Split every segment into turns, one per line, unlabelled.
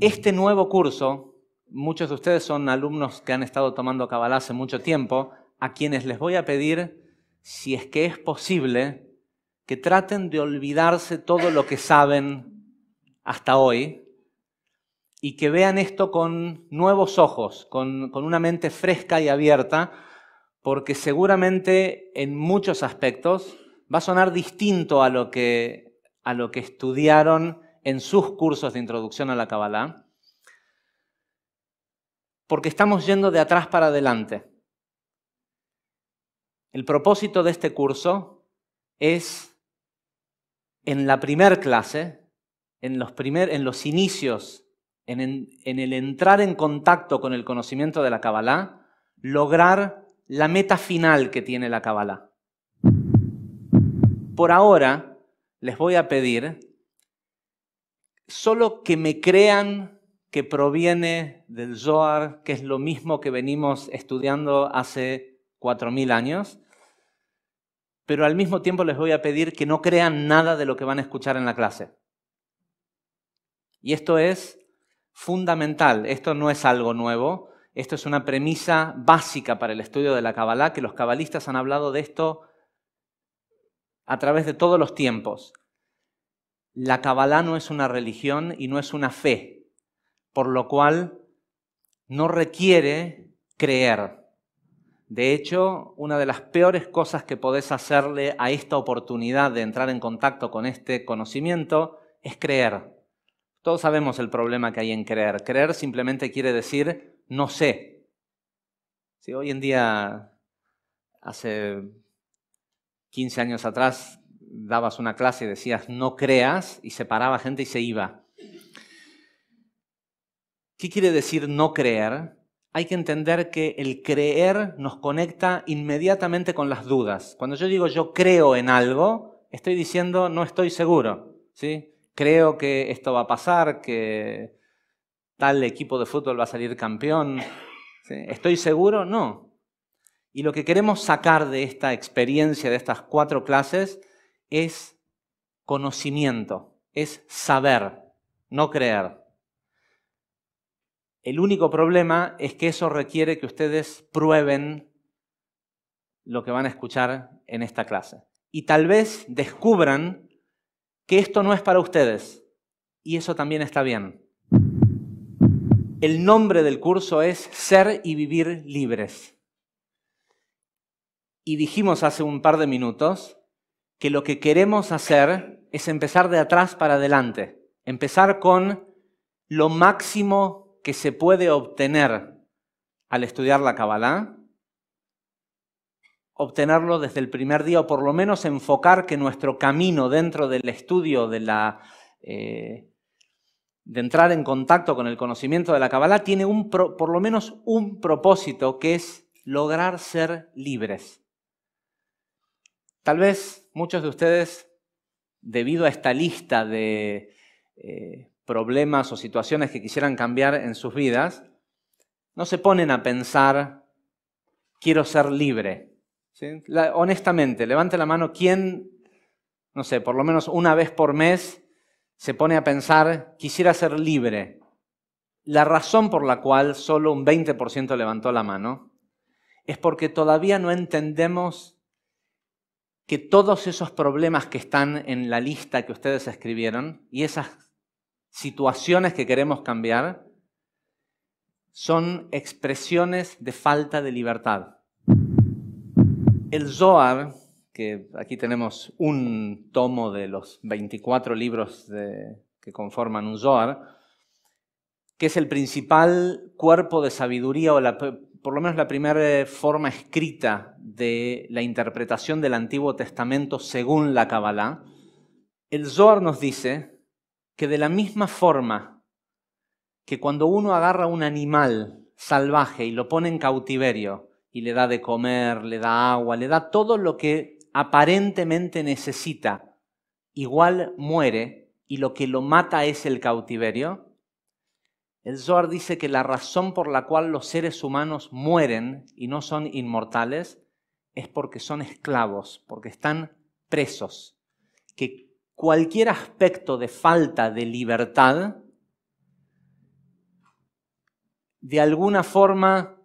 Este nuevo curso, muchos de ustedes son alumnos que han estado tomando cabal hace mucho tiempo, a quienes les voy a pedir, si es que es posible, que traten de olvidarse todo lo que saben hasta hoy y que vean esto con nuevos ojos, con, con una mente fresca y abierta, porque seguramente en muchos aspectos va a sonar distinto a lo que, a lo que estudiaron en sus cursos de introducción a la Kabbalah, porque estamos yendo de atrás para adelante. El propósito de este curso es, en la primer clase, en los, en los inicios, en, en el entrar en contacto con el conocimiento de la Kabbalah, lograr la meta final que tiene la Kabbalah. Por ahora, les voy a pedir solo que me crean que proviene del Zohar, que es lo mismo que venimos estudiando hace 4.000 años, pero al mismo tiempo les voy a pedir que no crean nada de lo que van a escuchar en la clase. Y esto es fundamental, esto no es algo nuevo, esto es una premisa básica para el estudio de la Kabbalah, que los cabalistas han hablado de esto a través de todos los tiempos la Kabbalah no es una religión y no es una fe, por lo cual no requiere creer. De hecho, una de las peores cosas que podés hacerle a esta oportunidad de entrar en contacto con este conocimiento es creer. Todos sabemos el problema que hay en creer. Creer simplemente quiere decir no sé. Si hoy en día, hace 15 años atrás, dabas una clase y decías no creas y se paraba gente y se iba. ¿Qué quiere decir no creer? Hay que entender que el creer nos conecta inmediatamente con las dudas. Cuando yo digo yo creo en algo, estoy diciendo no estoy seguro, ¿sí? Creo que esto va a pasar, que tal equipo de fútbol va a salir campeón. ¿Estoy seguro? No. Y lo que queremos sacar de esta experiencia, de estas cuatro clases, es conocimiento, es saber, no creer. El único problema es que eso requiere que ustedes prueben lo que van a escuchar en esta clase. Y tal vez descubran que esto no es para ustedes. Y eso también está bien. El nombre del curso es Ser y Vivir Libres. Y dijimos hace un par de minutos que lo que queremos hacer es empezar de atrás para adelante, empezar con lo máximo que se puede obtener al estudiar la Kabbalah, obtenerlo desde el primer día o por lo menos enfocar que nuestro camino dentro del estudio de la... Eh, de entrar en contacto con el conocimiento de la Kabbalah tiene un por lo menos un propósito que es lograr ser libres. Tal vez muchos de ustedes, debido a esta lista de eh, problemas o situaciones que quisieran cambiar en sus vidas, no se ponen a pensar, quiero ser libre. honestamente, levante la mano, ¿quién, no sé, por lo menos una vez por mes se pone a pensar, quisiera ser libre? La razón por la cual solo un 20% levantó la mano es porque todavía no entendemos que todos esos problemas que están en la lista que ustedes escribieron y esas situaciones que queremos cambiar son expresiones de falta de libertad. El Zohar, que aquí tenemos un tomo de los 24 libros que conforman un Zohar, que es el principal cuerpo de sabiduría o la por lo menos la primera forma escrita de la interpretación del Antiguo Testamento según la Kabbalah, el Zohar nos dice que de la misma forma que cuando uno agarra un animal salvaje y lo pone en cautiverio y le da de comer, le da agua, le da todo lo que aparentemente necesita, igual muere y lo que lo mata es el cautiverio, el Zohar dice que la razón por la cual los seres humanos mueren y no son inmortales es porque son esclavos, porque están presos. Que cualquier aspecto de falta de libertad de alguna forma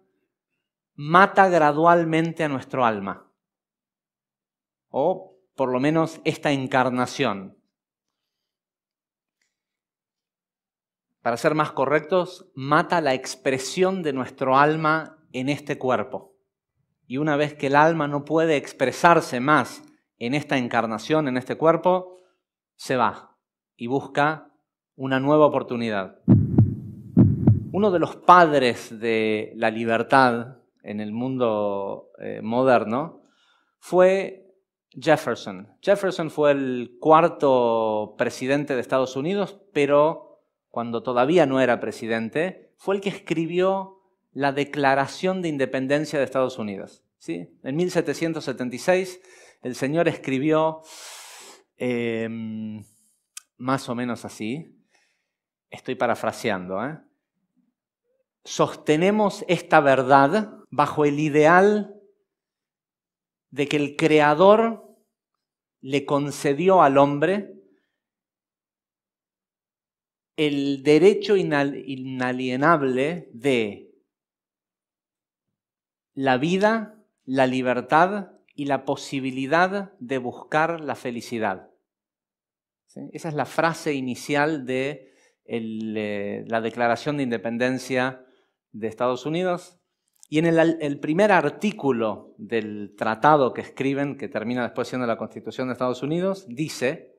mata gradualmente a nuestro alma, o por lo menos esta encarnación. para ser más correctos, mata la expresión de nuestro alma en este cuerpo. Y una vez que el alma no puede expresarse más en esta encarnación, en este cuerpo, se va y busca una nueva oportunidad. Uno de los padres de la libertad en el mundo eh, moderno fue Jefferson. Jefferson fue el cuarto presidente de Estados Unidos, pero cuando todavía no era presidente, fue el que escribió la Declaración de Independencia de Estados Unidos. ¿sí? En 1776 el señor escribió em, más o menos así, estoy parafraseando, ¿eh? sostenemos esta verdad bajo el ideal de que el Creador le concedió al hombre el derecho inalienable de la vida, la libertad y la posibilidad de buscar la felicidad. Esa es la frase inicial de eh, la Declaración de Independencia de Estados Unidos. Y en el, el, primer artículo del tratado que escriben, que termina después siendo la Constitución de Estados Unidos, dice,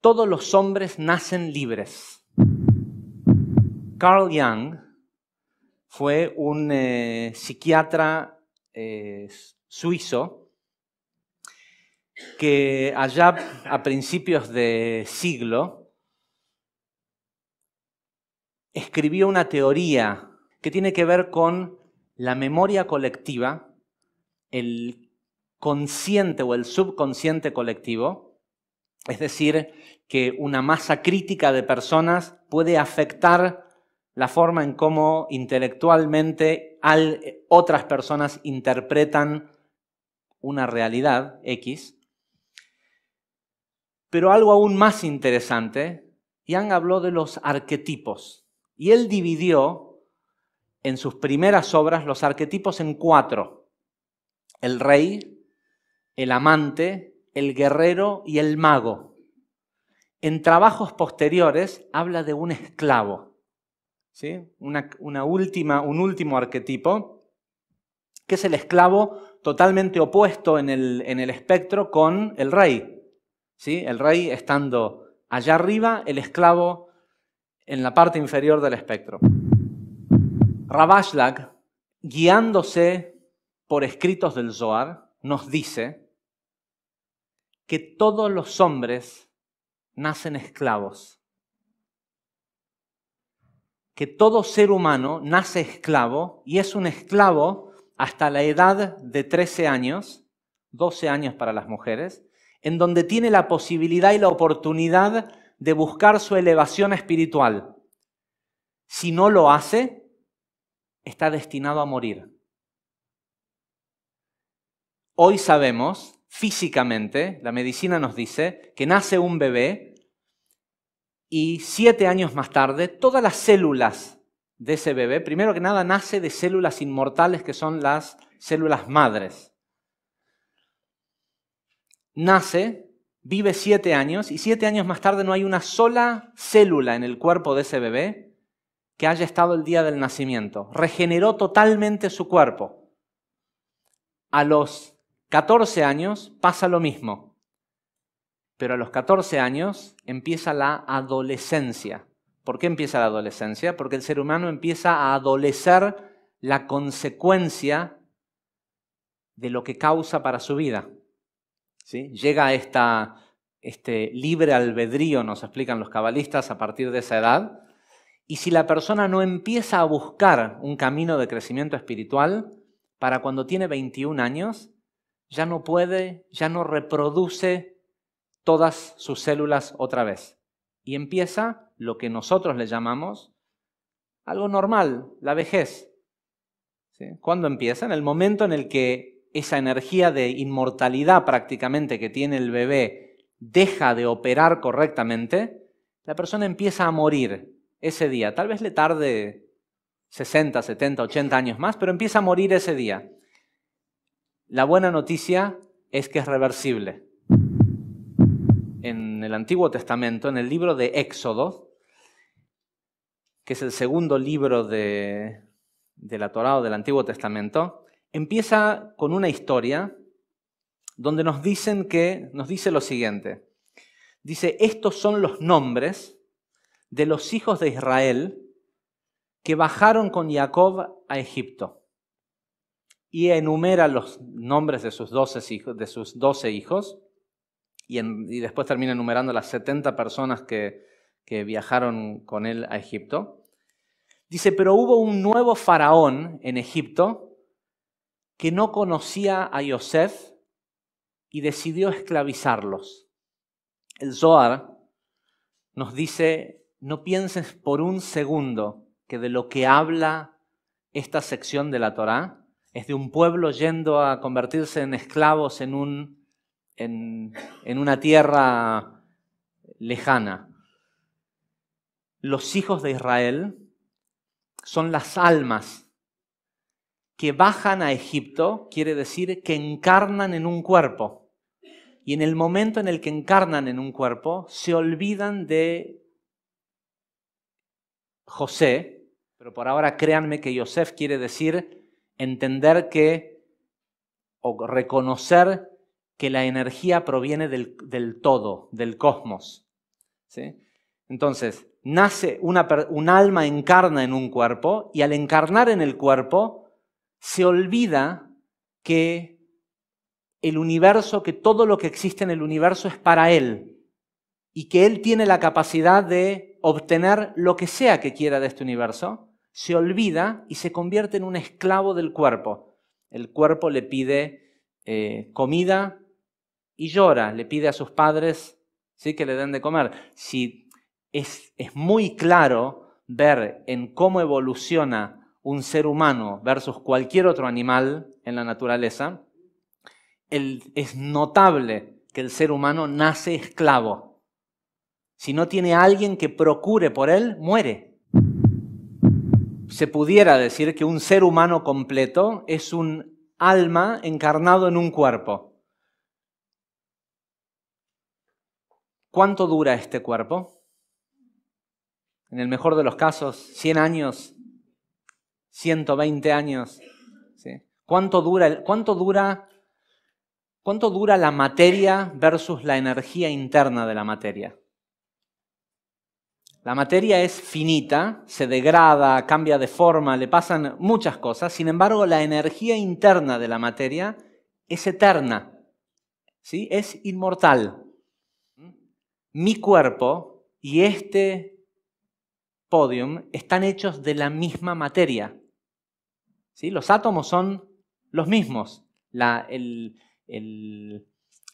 todos los hombres nacen libres. Carl Jung fue un eh, psiquiatra eh, suizo que allá a principios de siglo escribió una teoría que tiene que ver con la memoria colectiva, el consciente o el subconsciente colectivo, es decir, que una masa crítica de personas puede afectar la forma en cómo intelectualmente eh, otras personas interpretan una realidad X. Pero algo aún más interesante, Yang habló de los arquetipos y él dividió en sus primeras obras los arquetipos en cuatro. El rey, el amante, el guerrero y el mago. En trabajos posteriores habla de un esclavo, ¿sí? Una, última, un último arquetipo, que es el esclavo totalmente opuesto en el, espectro con el rey. ¿sí? El rey estando allá arriba, el esclavo en la parte inferior del espectro. Rabashlag, guiándose por escritos del Zohar, nos dice que todos los hombres nacen esclavos, que todo ser humano nace esclavo y es un esclavo hasta la edad de 13 años, 12 años para las mujeres, en donde tiene la posibilidad y la oportunidad de buscar su elevación espiritual. Si no lo hace, está destinado a morir. Hoy sabemos físicamente, la medicina nos dice que nace un bebé y siete años más tarde todas las células de ese bebé, primero que nada, nace de células inmortales que son las células madres. Nace, vive siete años y siete años más tarde no hay una sola célula en el cuerpo de ese bebé que haya estado el día del nacimiento. Regeneró totalmente su cuerpo. A los 14 años pasa lo mismo, pero a los 14 años empieza la adolescencia. ¿Por qué empieza la adolescencia? Porque el ser humano empieza a adolecer la consecuencia de lo que causa para su vida. ¿Sí? Llega esta, este libre albedrío, nos explican los cabalistas, a partir de esa edad. Y si la persona no empieza a buscar un camino de crecimiento espiritual, para cuando tiene 21 años, ya no puede, ya no reproduce todas sus células otra vez. Y empieza lo que nosotros le llamamos algo normal, la vejez. ¿Cuándo empieza? En el momento en el que esa energía de inmortalidad prácticamente que tiene el bebé deja de operar correctamente, la persona empieza a morir ese día. Tal vez le tarde 60, 70, 80 años más, pero empieza a morir ese día. La buena noticia es que es reversible. En el Antiguo Testamento, en el libro de Éxodo, que es el segundo libro de, la Torá o del Antiguo Testamento, empieza con una historia donde nos dicen que nos dice lo siguiente. Dice, "Estos son los nombres de los hijos de Israel que bajaron con Jacob a Egipto." y enumera los nombres de sus doce hijos, de sus hijos y, después termina enumerando las 70 personas que, que viajaron con él a Egipto. Dice, pero hubo un nuevo faraón en Egipto que no conocía a Yosef y decidió esclavizarlos. El Zohar nos dice, no pienses por un segundo que de lo que habla esta sección de la Torá es de un pueblo yendo a convertirse en esclavos en, un, en, una tierra lejana. Los hijos de Israel son las almas que bajan a Egipto, quiere decir que encarnan en un cuerpo. Y en el momento en el que encarnan en un cuerpo, se olvidan de José, pero por ahora créanme que Yosef quiere decir entender que, o reconocer que la energía proviene del, todo, del cosmos. Entonces, nace una, un alma encarna en un cuerpo y al encarnar en el cuerpo se olvida que el universo, que todo lo que existe en el universo es para él y que él tiene la capacidad de obtener lo que sea que quiera de este universo se olvida y se convierte en un esclavo del cuerpo. El cuerpo le pide eh, comida y llora, le pide a sus padres ¿sí? que le den de comer. Si es, muy claro ver en cómo evoluciona un ser humano versus cualquier otro animal en la naturaleza, es notable que el ser humano nace esclavo. Si no tiene alguien que procure por él, muere se pudiera decir que un ser humano completo es un alma encarnado en un cuerpo. ¿Cuánto dura este cuerpo? En el mejor de los casos, 100 años, 120 años. ¿Cuánto, dura, ¿Cuánto dura la materia versus la energía interna de la materia? La materia es finita, se degrada, cambia de forma, le pasan muchas cosas, sin embargo la energía interna de la materia es eterna, ¿sí? es inmortal. Mi cuerpo y este podium están hechos de la misma materia. ¿sí? Los átomos son los mismos. el,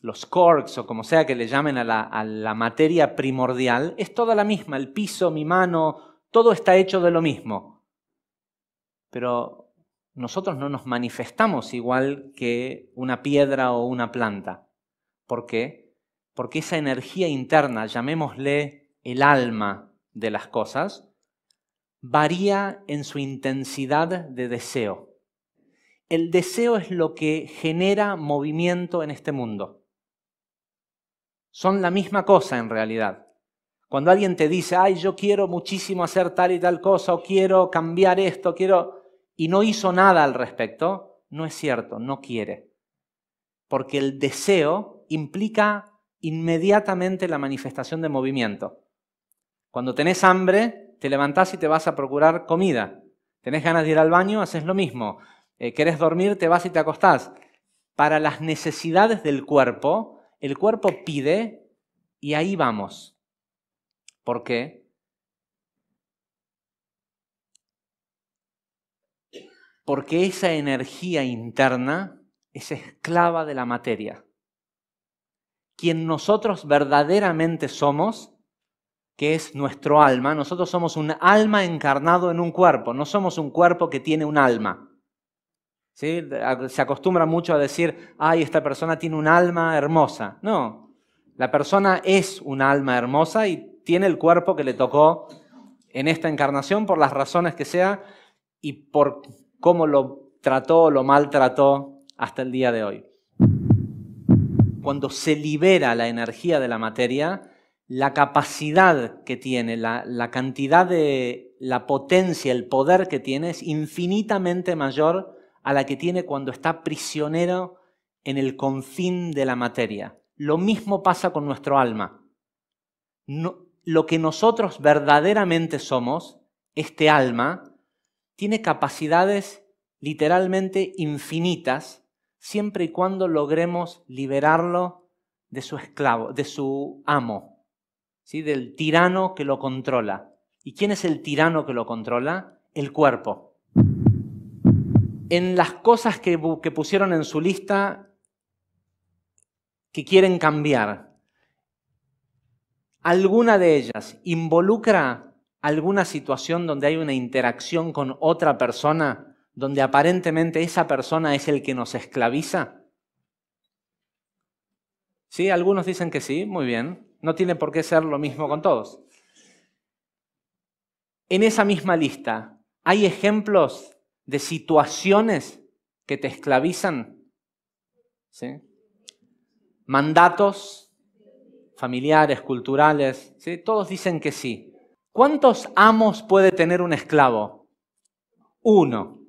los corks o como sea que le llamen a la, materia primordial, es toda la misma, el piso, mi mano, todo está hecho de lo mismo. Pero nosotros no nos manifestamos igual que una piedra o una planta. ¿Por qué? Porque esa energía interna, llamémosle el alma de las cosas, varía en su intensidad de deseo. El deseo es lo que genera movimiento en este mundo. Son la misma cosa en realidad. Cuando alguien te dice, ay, yo quiero muchísimo hacer tal y tal cosa, o quiero cambiar esto, quiero, y no hizo nada al respecto, no es cierto, no quiere. Porque el deseo implica inmediatamente la manifestación de movimiento. Cuando tenés hambre, te levantás y te vas a procurar comida. Tenés ganas de ir al baño, haces lo mismo. Eh, querés dormir, te vas y te acostás. Para las necesidades del cuerpo, el cuerpo pide y ahí vamos. ¿Por qué? Porque esa energía interna es esclava de la materia. Quien nosotros verdaderamente somos, que es nuestro alma, nosotros somos un alma encarnado en un cuerpo, no somos un cuerpo que tiene un alma. Se acostumbra mucho a decir, ay, esta persona tiene un alma hermosa. No, la persona es un alma hermosa y tiene el cuerpo que le tocó en esta encarnación por las razones que sea y por cómo lo trató o lo maltrató hasta el día de hoy. Cuando se libera la energía de la materia, la capacidad que tiene, la, la cantidad de, la potencia, el poder que tiene es infinitamente mayor a la que tiene cuando está prisionero en el confín de la materia. Lo mismo pasa con nuestro alma. lo que nosotros verdaderamente somos, este alma, tiene capacidades literalmente infinitas siempre y cuando logremos liberarlo de su esclavo, de su amo, ¿sí? del tirano que lo controla. ¿Y quién es el tirano que lo controla? El cuerpo en las cosas que, pusieron en su lista que quieren cambiar. ¿Alguna de ellas involucra alguna situación donde hay una interacción con otra persona, donde aparentemente esa persona es el que nos esclaviza? Sí, algunos dicen que sí, muy bien. No tiene por qué ser lo mismo con todos. En esa misma lista, ¿hay ejemplos de situaciones que te esclavizan. Mandatos familiares, culturales, ¿sí? todos dicen que sí. ¿Cuántos amos puede tener un esclavo? Uno.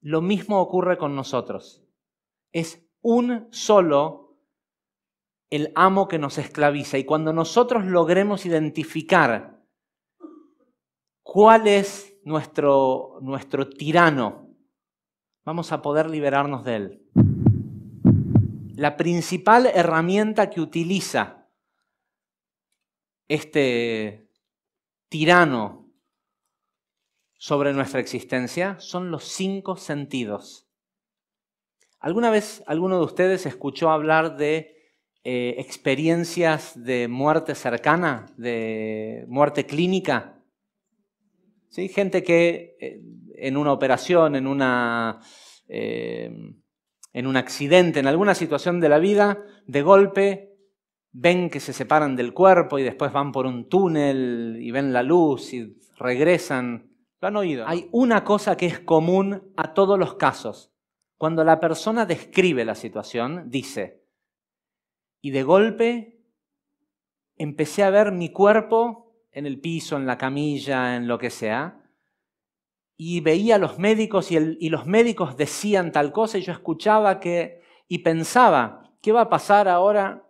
Lo mismo ocurre con nosotros. Es un solo el amo que nos esclaviza. Y cuando nosotros logremos identificar cuál es nuestro, nuestro tirano, vamos a poder liberarnos de él. La principal herramienta que utiliza este tirano sobre nuestra existencia son los cinco sentidos. ¿Alguna vez alguno de ustedes escuchó hablar de eh, experiencias de muerte cercana, de muerte clínica? ¿sí? Gente que eh, en una operación, en, una, eh, en un accidente, en alguna situación de la vida, de golpe ven que se separan del cuerpo y después van por un túnel y ven la luz y regresan. Lo han oído. Hay una cosa que es común a todos los casos. Cuando la persona describe la situación, dice, y de golpe empecé a ver mi cuerpo en el piso, en la camilla, en lo que sea, y veía a los médicos y, los médicos decían tal cosa y yo escuchaba que, y pensaba, ¿qué va a pasar ahora?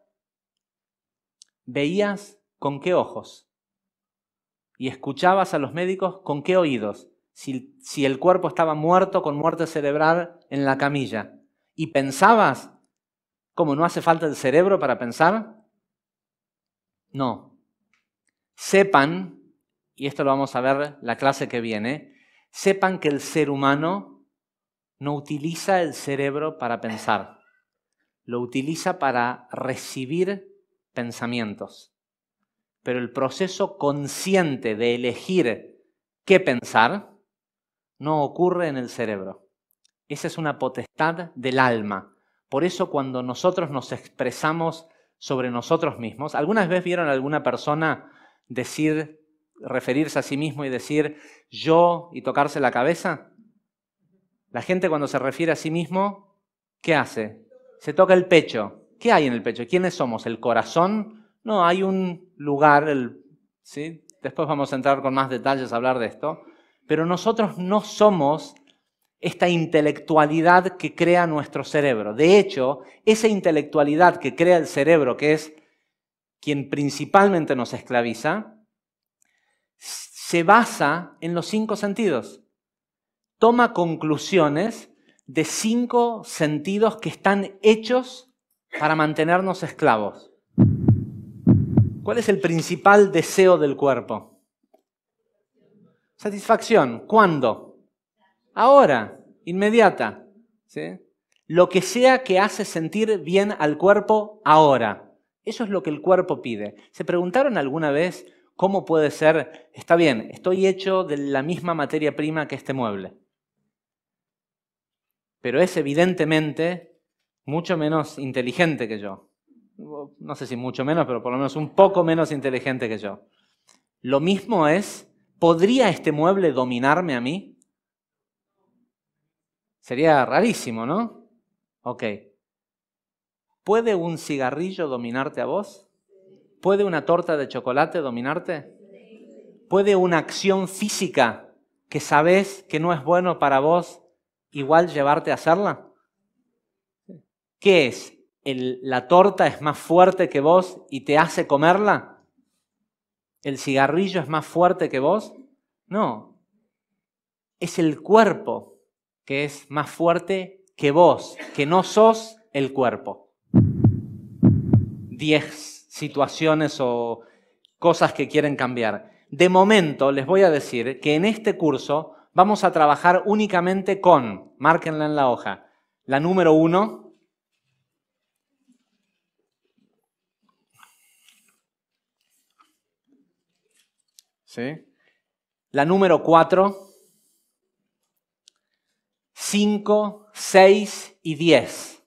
Veías con qué ojos y escuchabas a los médicos con qué oídos, si, si el cuerpo estaba muerto con muerte cerebral en la camilla, y pensabas, como no hace falta el cerebro para pensar, no, Sepan, y esto lo vamos a ver la clase que viene, sepan que el ser humano no utiliza el cerebro para pensar, lo utiliza para recibir pensamientos. Pero el proceso consciente de elegir qué pensar no ocurre en el cerebro. Esa es una potestad del alma. Por eso cuando nosotros nos expresamos sobre nosotros mismos, ¿algunas veces vieron a alguna persona decir, referirse a sí mismo y decir yo y tocarse la cabeza? La gente cuando se refiere a sí mismo, ¿qué hace? Se toca el pecho. ¿Qué hay en el pecho? ¿Quiénes somos? ¿El corazón? No, hay un lugar, ¿sí? después vamos a entrar con más detalles a hablar de esto, pero nosotros no somos esta intelectualidad que crea nuestro cerebro. De hecho, esa intelectualidad que crea el cerebro, que es quien principalmente nos esclaviza, se basa en los cinco sentidos. Toma conclusiones de cinco sentidos que están hechos para mantenernos esclavos. ¿Cuál es el principal deseo del cuerpo? Satisfacción. ¿Cuándo? Ahora, inmediata. Lo que sea que hace sentir bien al cuerpo ahora. Eso es lo que el cuerpo pide. ¿Se preguntaron alguna vez cómo puede ser, está bien, estoy hecho de la misma materia prima que este mueble? Pero es evidentemente mucho menos inteligente que yo. No sé si mucho menos, pero por lo menos un poco menos inteligente que yo. Lo mismo es, ¿podría este mueble dominarme a mí? Sería rarísimo, ¿no? Ok. ¿Puede un cigarrillo dominarte a vos? ¿Puede una torta de chocolate dominarte? ¿Puede una acción física que sabés que no es bueno para vos igual llevarte a hacerla? ¿Qué es? ¿La torta es más fuerte que vos y te hace comerla? ¿El cigarrillo es más fuerte que vos? No. Es el cuerpo que es más fuerte que vos, que no sos el cuerpo. 10 situaciones o cosas que quieren cambiar. De momento les voy a decir que en este curso vamos a trabajar únicamente con, márquenla en la hoja, la número 1, la número 4, 5, 6 y 10.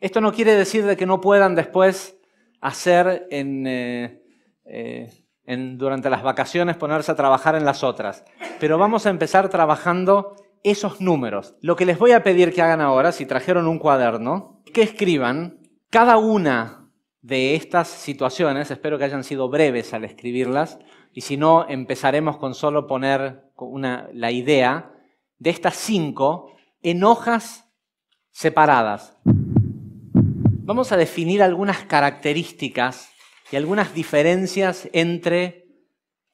Esto no quiere decir de que no puedan después hacer eh, eh, en, durante las vacaciones ponerse a trabajar en las otras, pero vamos a empezar trabajando esos números. Lo que les voy a pedir que hagan ahora, si trajeron un cuaderno, que escriban cada una de estas situaciones, espero que hayan sido breves al escribirlas, y si no, empezaremos con solo poner la idea de estas cinco en hojas separadas vamos a definir algunas características y algunas diferencias entre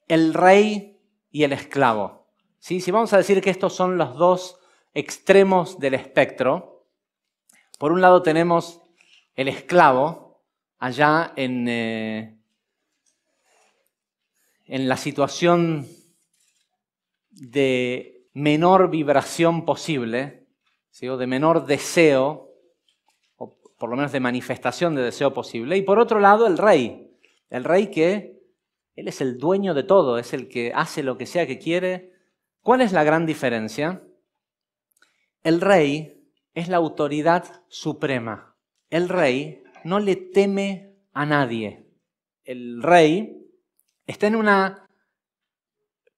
el rey y el esclavo. ¿Sí? Si vamos a decir que estos son los dos extremos del espectro, por un lado tenemos el esclavo allá en, eh, en la situación de menor vibración posible, de menor deseo por lo menos de manifestación de deseo posible. Y por otro lado, el rey, el rey que él es el dueño de todo, es el que hace lo que sea que quiere. ¿Cuál es la gran diferencia? El rey es la autoridad suprema. El rey no le teme a nadie. El rey está en una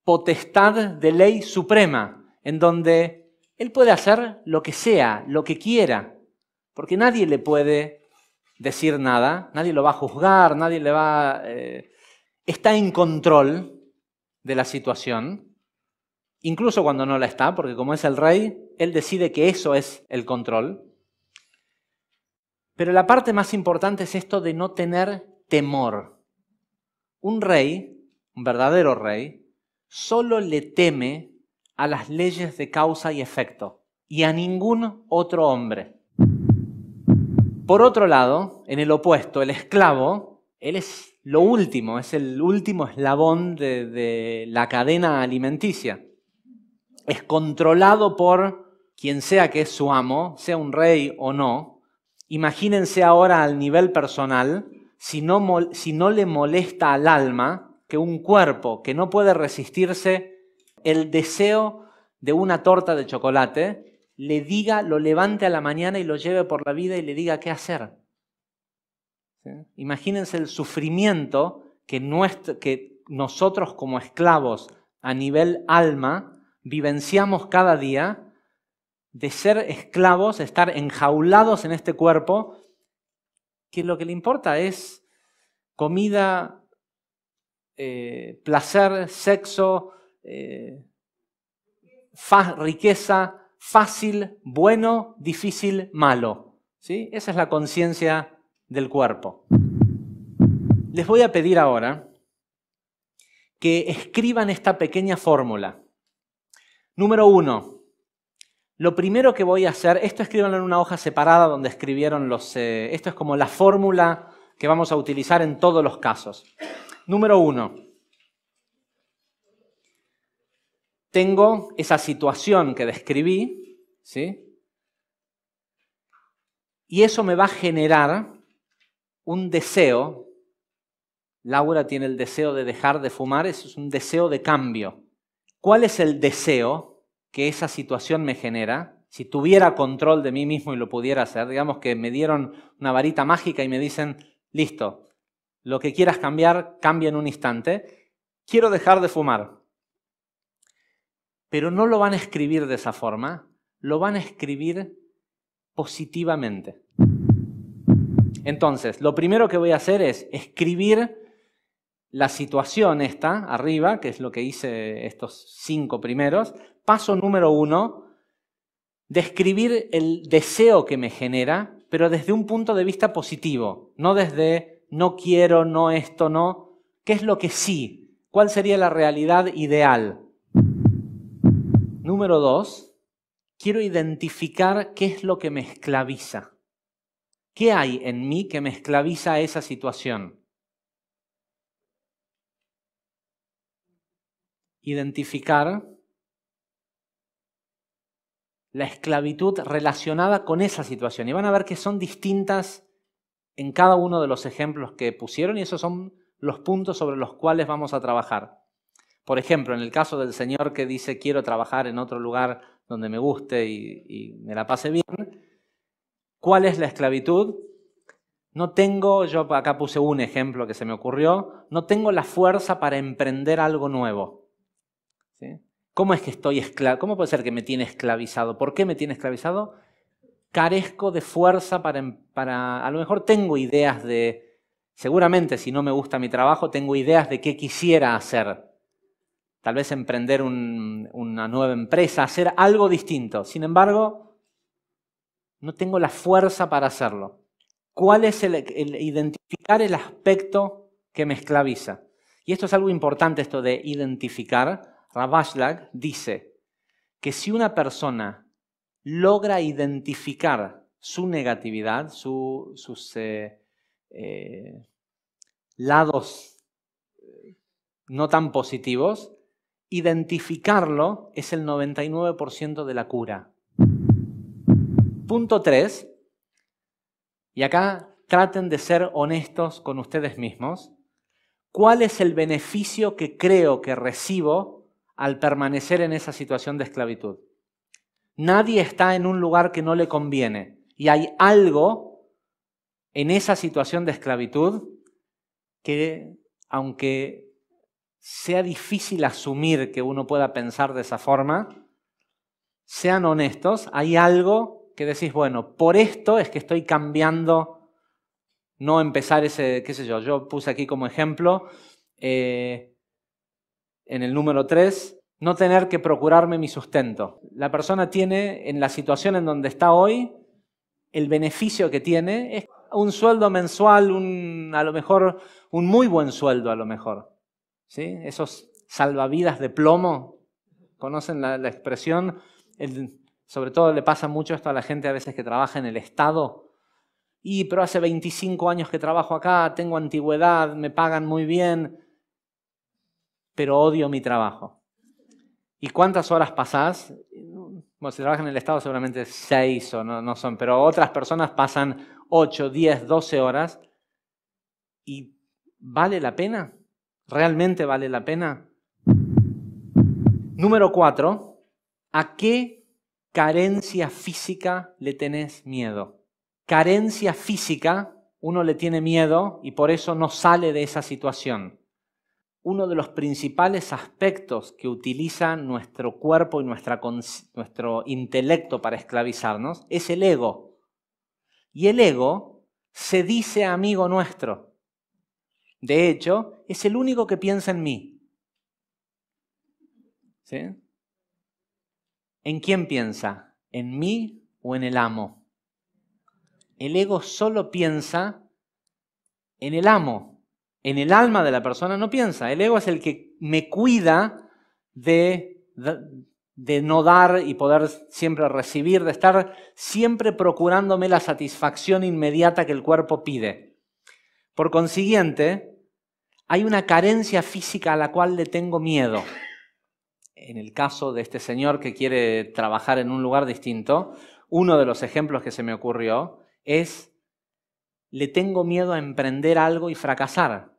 potestad de ley suprema, en donde él puede hacer lo que sea, lo que quiera porque nadie le puede decir nada, nadie lo va a juzgar, nadie le va... Eh, está en control de la situación, incluso cuando no la está, porque como es el rey, él decide que eso es el control. Pero la parte más importante es esto de no tener temor. Un rey, un verdadero rey, solo le teme a las leyes de causa y efecto y a ningún otro hombre. Por otro lado, en el opuesto, el esclavo, él es lo último, es el último eslabón de, la cadena alimenticia. Es controlado por quien sea que es su amo, sea un rey o no. Imagínense ahora al nivel personal, si no, si no le molesta al alma que un cuerpo que no puede resistirse el deseo de una torta de chocolate le diga, lo levante a la mañana y lo lleve por la vida y le diga qué hacer. Imagínense el sufrimiento que, nuestro, que nosotros como esclavos a nivel alma vivenciamos cada día de ser esclavos, estar enjaulados en este cuerpo, que lo que le importa es comida, eh, placer, sexo, eh, riqueza, fácil, bueno, difícil, malo. ¿Sí? Esa es la conciencia del cuerpo. Les voy a pedir ahora que escriban esta pequeña fórmula. Número uno, lo primero que voy a hacer, esto escribanlo en una hoja separada donde escribieron los... Eh, esto es como la fórmula que vamos a utilizar en todos los casos. Número uno, tengo esa situación que describí, ¿sí? Y eso me va a generar un deseo. Laura tiene el deseo de dejar de fumar, eso es un deseo de cambio. ¿Cuál es el deseo que esa situación me genera? Si tuviera control de mí mismo y lo pudiera hacer, digamos que me dieron una varita mágica y me dicen, listo, lo que quieras cambiar, cambia en un instante. Quiero dejar de fumar pero no lo van a escribir de esa forma, lo van a escribir positivamente. Entonces, lo primero que voy a hacer es escribir la situación esta, arriba, que es lo que hice estos cinco primeros. Paso número uno, describir el deseo que me genera, pero desde un punto de vista positivo, no desde no quiero, no esto, no. ¿Qué es lo que sí? ¿Cuál sería la realidad ideal? Número dos, quiero identificar qué es lo que me esclaviza. ¿Qué hay en mí que me esclaviza a esa situación? Identificar la esclavitud relacionada con esa situación. Y van a ver que son distintas en cada uno de los ejemplos que pusieron y esos son los puntos sobre los cuales vamos a trabajar. Por ejemplo, en el caso del señor que dice quiero trabajar en otro lugar donde me guste y, me la pase bien, ¿cuál es la esclavitud? No tengo, yo acá puse un ejemplo que se me ocurrió, no tengo la fuerza para emprender algo nuevo. ¿Cómo es que estoy esclavizado? ¿Cómo puede ser que me tiene esclavizado? ¿Por qué me tiene esclavizado? Carezco de fuerza para, em-, para... A lo mejor tengo ideas de... Seguramente si no me gusta mi trabajo, tengo ideas de qué quisiera hacer tal vez emprender una nueva empresa, hacer algo distinto. Sin embargo, no tengo la fuerza para hacerlo. ¿Cuál es el, identificar el aspecto que me esclaviza? Y esto es algo importante, esto de identificar. Rabashlag dice que si una persona logra identificar su negatividad, sus eh, eh, lados eh, no tan positivos, identificarlo es el 99% de la cura. Punto 3, y acá traten de ser honestos con ustedes mismos, ¿cuál es el beneficio que creo que recibo al permanecer en esa situación de esclavitud? Nadie está en un lugar que no le conviene y hay algo en esa situación de esclavitud que, aunque sea difícil asumir que uno pueda pensar de esa forma, sean honestos, hay algo que decís, bueno, por esto es que estoy cambiando, no empezar ese, qué sé yo, yo puse aquí como ejemplo, eh, en el número 3, no tener que procurarme mi sustento. La persona tiene, en la situación en donde está hoy, el beneficio que tiene es un sueldo mensual, un, a lo mejor un muy buen sueldo a lo mejor. Esos salvavidas de plomo, ¿conocen la, expresión? sobre todo le pasa mucho esto a la gente a veces que trabaja en el Estado. Y pero hace 25 años que trabajo acá, tengo antigüedad, me pagan muy bien, pero odio mi trabajo. ¿Y cuántas horas pasás? Bueno, si trabajas en el Estado seguramente 6 o no, no son, pero otras personas pasan 8, 10, 12 horas. ¿Y vale la pena? ¿Realmente vale la pena? Número cuatro, ¿a qué carencia física le tenés miedo? Carencia física, uno le tiene miedo y por eso no sale de esa situación. Uno de los principales aspectos que utiliza nuestro cuerpo y nuestro intelecto para esclavizarnos es el ego. Y el ego se dice amigo nuestro. De hecho, es el único que piensa en mí. ¿Sí? ¿En quién piensa? ¿En mí o en el amo? El ego solo piensa en el amo, en el alma de la persona no piensa. El ego es el que me cuida de, de no dar y poder siempre recibir, de estar siempre procurándome la satisfacción inmediata que el cuerpo pide. Por consiguiente, hay una carencia física a la cual le tengo miedo. En el caso de este señor que quiere trabajar en un lugar distinto, uno de los ejemplos que se me ocurrió es, le tengo miedo a emprender algo y fracasar.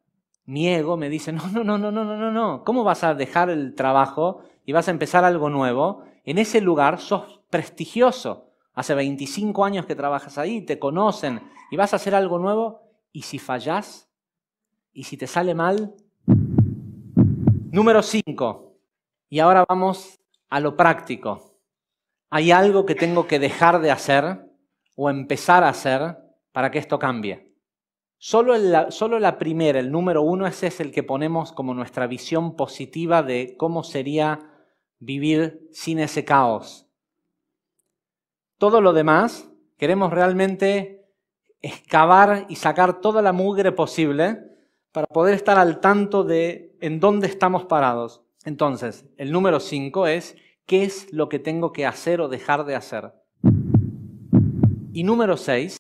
Mi ego me dice, no, no, no, no, no, no, no, ¿cómo vas a dejar el trabajo y vas a empezar algo nuevo? En ese lugar sos prestigioso. Hace 25 años que trabajas ahí, te conocen y vas a hacer algo nuevo y si fallás, y si te sale mal, número 5. Y ahora vamos a lo práctico. ¿Hay algo que tengo que dejar de hacer o empezar a hacer para que esto cambie? Solo, solo la primera, el número uno, ese es el que ponemos como nuestra visión positiva de cómo sería vivir sin ese caos. Todo lo demás, queremos realmente excavar y sacar toda la mugre posible para poder estar al tanto de en dónde estamos parados. Entonces, el número 5 es, ¿qué es lo que tengo que hacer o dejar de hacer? Y número 6,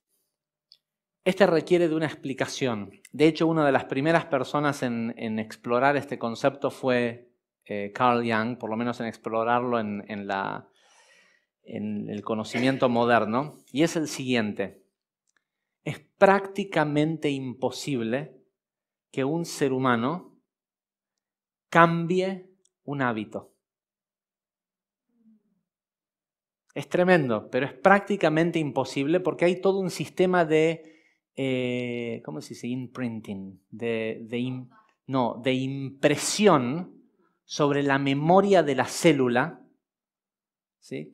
este requiere de una explicación. De hecho, una de las primeras personas en, explorar este concepto fue eh, Carl Jung, por lo menos en explorarlo en el conocimiento moderno, y es el siguiente. Es prácticamente imposible que un ser humano cambie un hábito. Es tremendo, pero es prácticamente imposible porque hay todo un sistema de, eh, ¿cómo se dice? Imprinting, de, no, de impresión sobre la memoria de la célula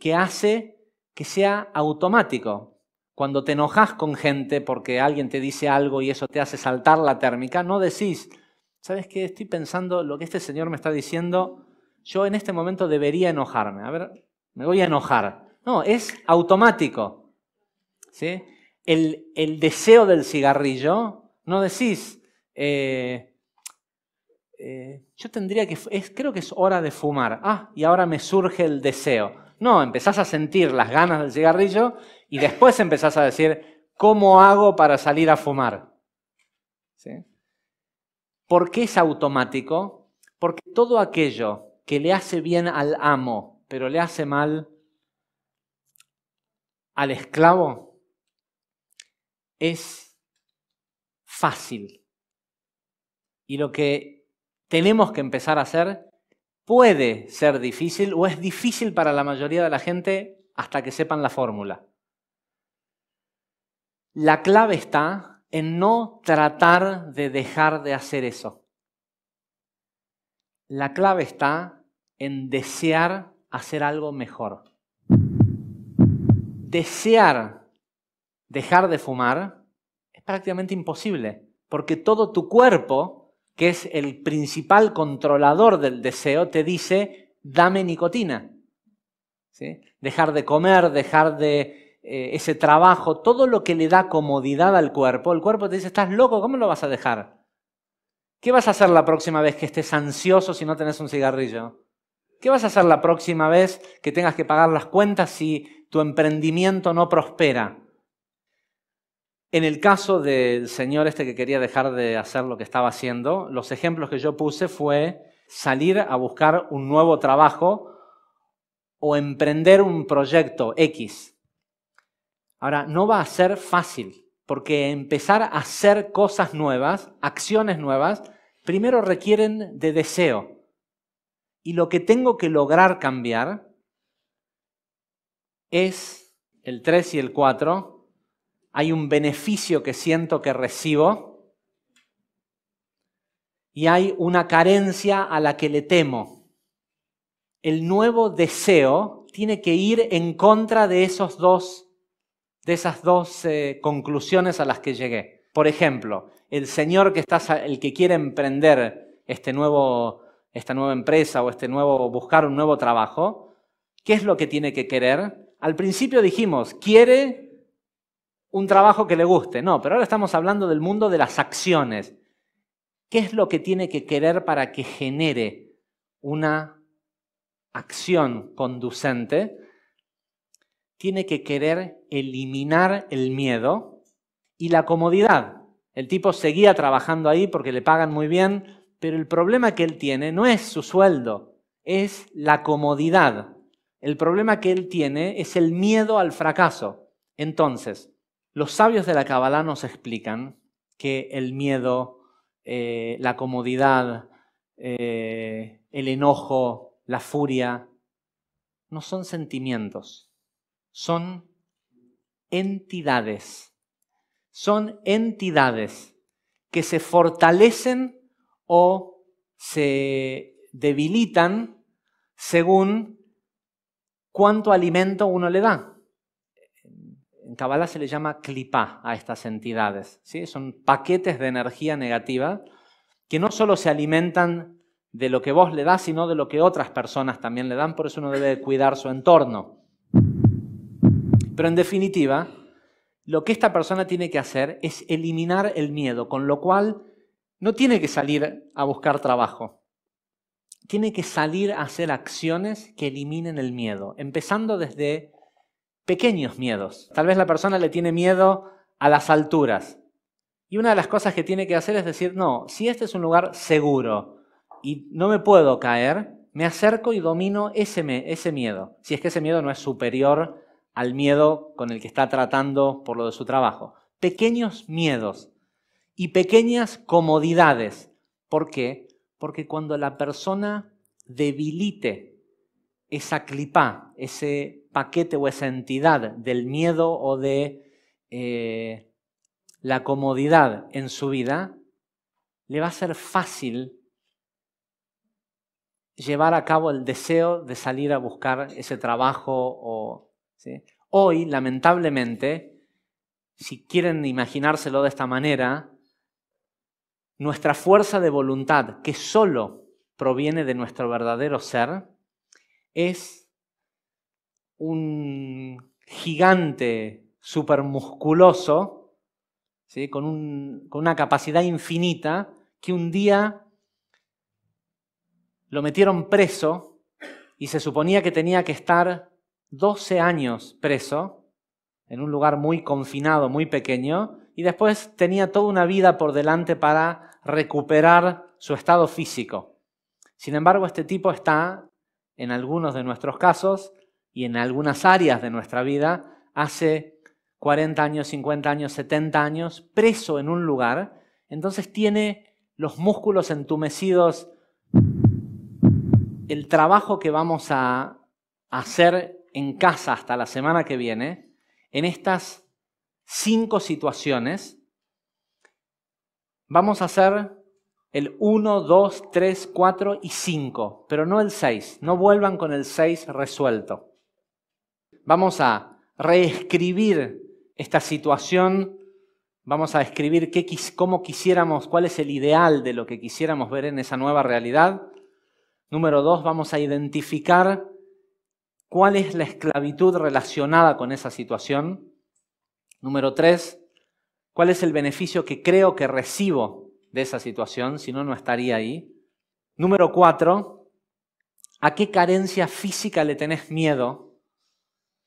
que hace que sea automático. Cuando te enojas con gente porque alguien te dice algo y eso te hace saltar la térmica, no decís, ¿sabes qué? Estoy pensando lo que este señor me está diciendo, yo en este momento debería enojarme. A ver, me voy a enojar. No, es automático. ¿sí? El, deseo del cigarrillo, no decís, eh, eh, yo tendría que, creo que es hora de fumar. Ah, y ahora me surge el deseo. No, empezás a sentir las ganas del cigarrillo y después empezás a decir, ¿cómo hago para salir a fumar? ¿Sí? ¿Por qué es automático? Porque todo aquello que le hace bien al amo, pero le hace mal al esclavo, es fácil. Y lo que tenemos que empezar a hacer puede ser difícil o es difícil para la mayoría de la gente hasta que sepan la fórmula. La clave está en no tratar de dejar de hacer eso. La clave está en desear hacer algo mejor. Desear dejar de fumar es prácticamente imposible, porque todo tu cuerpo que es el principal controlador del deseo, te dice, dame nicotina. ¿Sí? Dejar de comer, dejar de eh, ese trabajo, todo lo que le da comodidad al cuerpo. El cuerpo te dice, estás loco, ¿cómo lo vas a dejar? ¿Qué vas a hacer la próxima vez que estés ansioso si no tenés un cigarrillo? ¿Qué vas a hacer la próxima vez que tengas que pagar las cuentas si tu emprendimiento no prospera? En el caso del señor este que quería dejar de hacer lo que estaba haciendo, los ejemplos que yo puse fue salir a buscar un nuevo trabajo o emprender un proyecto X. Ahora, no va a ser fácil, porque empezar a hacer cosas nuevas, acciones nuevas, primero requieren de deseo. Y lo que tengo que lograr cambiar es el 3 y el 4, hay un beneficio que siento que recibo y hay una carencia a la que le temo. El nuevo deseo tiene que ir en contra de, esos dos, de esas dos eh, conclusiones a las que llegué. Por ejemplo, el señor que, está, el que quiere emprender este nuevo, esta nueva empresa o este nuevo, buscar un nuevo trabajo, ¿qué es lo que tiene que querer? Al principio dijimos, quiere un trabajo que le guste, no, pero ahora estamos hablando del mundo de las acciones. ¿Qué es lo que tiene que querer para que genere una acción conducente? Tiene que querer eliminar el miedo y la comodidad. El tipo seguía trabajando ahí porque le pagan muy bien, pero el problema que él tiene no es su sueldo, es la comodidad. El problema que él tiene es el miedo al fracaso. Entonces, los sabios de la Kabbalah nos explican que el miedo, eh, la comodidad, eh, el enojo, la furia, no son sentimientos, son entidades. Son entidades que se fortalecen o se debilitan según cuánto alimento uno le da en Kabbalah se le llama clipa a estas entidades. ¿sí? Son paquetes de energía negativa que no solo se alimentan de lo que vos le das, sino de lo que otras personas también le dan, por eso uno debe cuidar su entorno. Pero en definitiva, lo que esta persona tiene que hacer es eliminar el miedo, con lo cual no tiene que salir a buscar trabajo, tiene que salir a hacer acciones que eliminen el miedo, empezando desde pequeños miedos. Tal vez la persona le tiene miedo a las alturas. Y una de las cosas que tiene que hacer es decir, no, si este es un lugar seguro y no me puedo caer, me acerco y domino ese, ese miedo, si es que ese miedo no es superior al miedo con el que está tratando por lo de su trabajo. Pequeños miedos y pequeñas comodidades. ¿Por qué? Porque cuando la persona debilite esa clipa, ese paquete o esa entidad del miedo o de eh, la comodidad en su vida, le va a ser fácil llevar a cabo el deseo de salir a buscar ese trabajo. O, Hoy, lamentablemente, si quieren imaginárselo de esta manera, nuestra fuerza de voluntad, que solo proviene de nuestro verdadero ser, es un gigante supermusculoso, ¿sí? con, con una capacidad infinita, que un día lo metieron preso y se suponía que tenía que estar 12 años preso en un lugar muy confinado, muy pequeño, y después tenía toda una vida por delante para recuperar su estado físico. Sin embargo, este tipo está, en algunos de nuestros casos, y en algunas áreas de nuestra vida hace 40 años, 50 años, 70 años, preso en un lugar, entonces tiene los músculos entumecidos, el trabajo que vamos a hacer en casa hasta la semana que viene, en estas cinco situaciones, vamos a hacer el 1, 2, 3, 4 y 5, pero no el 6. No vuelvan con el 6 resuelto vamos a reescribir esta situación, vamos a escribir qué, cómo quisiéramos, cuál es el ideal de lo que quisiéramos ver en esa nueva realidad. Número dos, vamos a identificar cuál es la esclavitud relacionada con esa situación. Número tres, cuál es el beneficio que creo que recibo de esa situación, si no, no estaría ahí. Número cuatro, ¿a qué carencia física le tenés miedo?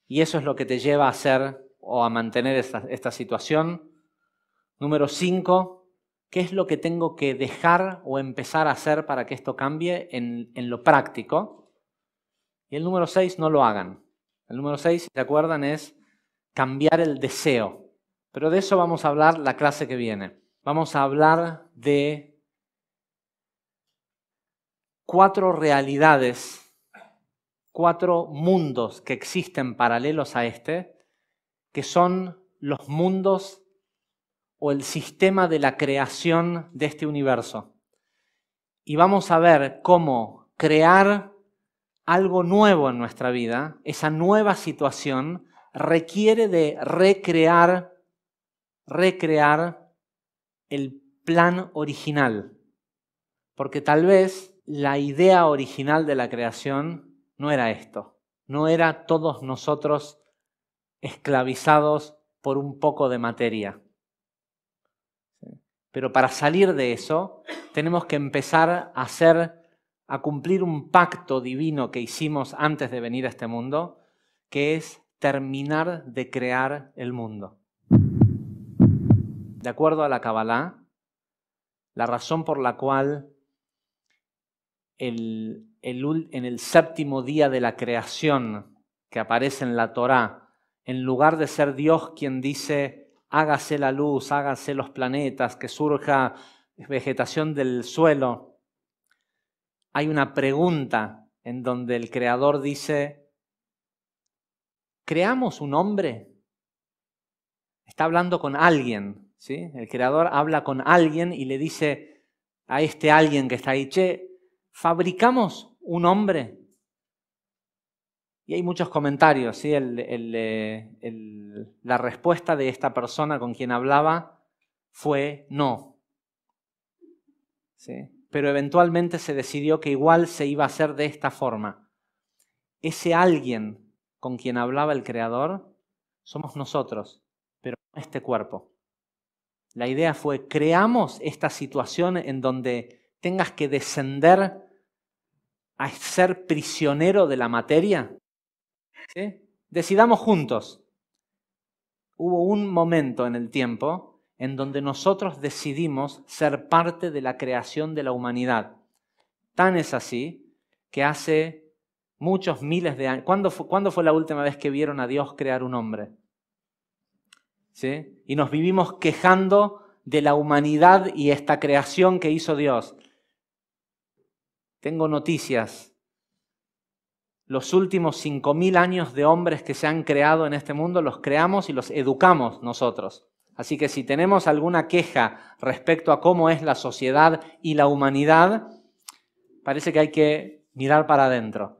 Y eso es lo que te lleva a hacer o a mantener esta, situación. Número 5, ¿qué es lo que tengo que dejar o empezar a hacer para que esto cambie en, lo práctico? Y el número 6, no lo hagan. El número 6, si se acuerdan, es cambiar el deseo. Pero de eso vamos a hablar la clase que viene. Vamos a hablar de cuatro realidades cuatro mundos que existen paralelos a este, que son los mundos o el sistema de la creación de este universo. Y vamos a ver cómo crear algo nuevo en nuestra vida, esa nueva situación, requiere de recrear, recrear el plan original. Porque tal vez la idea original de la creación no era esto, no era todos nosotros esclavizados por un poco de materia. Pero para salir de eso, tenemos que empezar a hacer, a cumplir un pacto divino que hicimos antes de venir a este mundo, que es terminar de crear el mundo. De acuerdo a la Kabbalah, la razón por la cual el en el séptimo día de la creación que aparece en la Torá, en lugar de ser Dios quien dice, hágase la luz, hágase los planetas, que surja vegetación del suelo, hay una pregunta en donde el Creador dice, ¿creamos un hombre? Está hablando con alguien, ¿sí? El Creador habla con alguien y le dice a este alguien que está ahí, che, fabricamos un hombre. Y hay muchos comentarios, ¿sí? Eh, la respuesta de esta persona con quien hablaba fue no. Pero eventualmente se decidió que igual se iba a hacer de esta forma. Ese alguien con quien hablaba el Creador somos nosotros, pero no este cuerpo. La idea fue, creamos esta situación en donde tengas que descender a ser prisionero de la materia? Decidamos juntos. Hubo un momento en el tiempo en donde nosotros decidimos ser parte de la creación de la humanidad. Tan es así que hace muchos miles de años... ¿Cuándo fue, fue la última vez que vieron a Dios crear un hombre? ¿Sí? Y nos vivimos quejando de la humanidad y esta creación que hizo Dios. Tengo noticias. Los últimos 5.000 años de hombres que se han creado en este mundo los creamos y los educamos nosotros. Así que si tenemos alguna queja respecto a cómo es la sociedad y la humanidad, parece que hay que mirar para adentro.